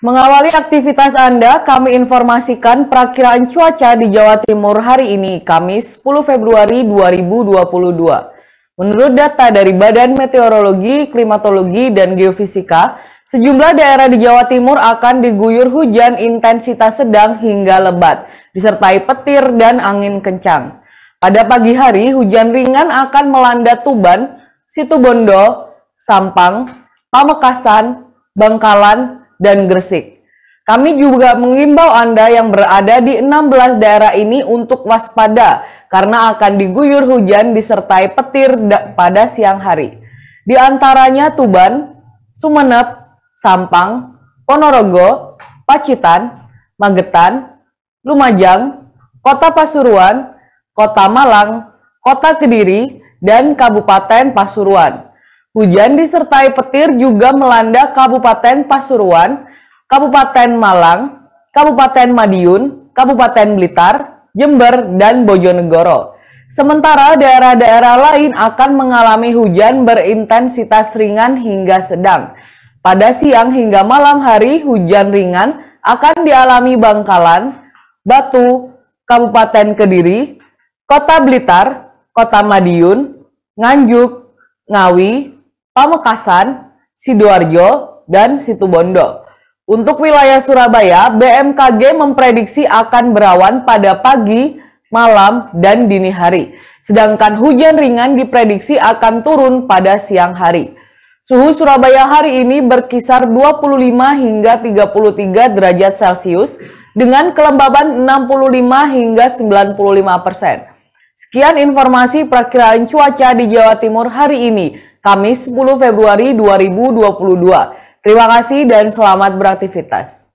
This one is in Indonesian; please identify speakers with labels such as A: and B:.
A: Mengawali aktivitas Anda, kami informasikan perakiraan cuaca di Jawa Timur hari ini, Kamis 10 Februari 2022. Menurut data dari Badan Meteorologi, Klimatologi, dan Geofisika, sejumlah daerah di Jawa Timur akan diguyur hujan intensitas sedang hingga lebat, disertai petir dan angin kencang. Pada pagi hari, hujan ringan akan melanda Tuban, Situbondo, Sampang, Pamekasan, Bangkalan, dan Gresik. Kami juga mengimbau Anda yang berada di 16 daerah ini untuk waspada karena akan diguyur hujan disertai petir pada siang hari. Di antaranya Tuban, Sumeneb, Sampang, Ponorogo, Pacitan, Magetan, Lumajang, Kota Pasuruan, Kota Malang, Kota Kediri, dan Kabupaten Pasuruan. Hujan disertai petir juga melanda Kabupaten Pasuruan, Kabupaten Malang, Kabupaten Madiun, Kabupaten Blitar, Jember, dan Bojonegoro. Sementara daerah-daerah lain akan mengalami hujan berintensitas ringan hingga sedang. Pada siang hingga malam hari, hujan ringan akan dialami Bangkalan, Batu, Kabupaten Kediri, Kota Blitar, Kota Madiun, Nganjuk, Ngawi, Pamekasan, Sidoarjo, dan Situbondo. Untuk wilayah Surabaya, BMKG memprediksi akan berawan pada pagi, malam, dan dini hari. Sedangkan hujan ringan diprediksi akan turun pada siang hari. Suhu Surabaya hari ini berkisar 25 hingga 33 derajat Celcius dengan kelembaban 65 hingga 95 persen. Sekian informasi perkiraan cuaca di Jawa Timur hari ini. Kamis 10 Februari 2022. Terima kasih dan selamat beraktivitas.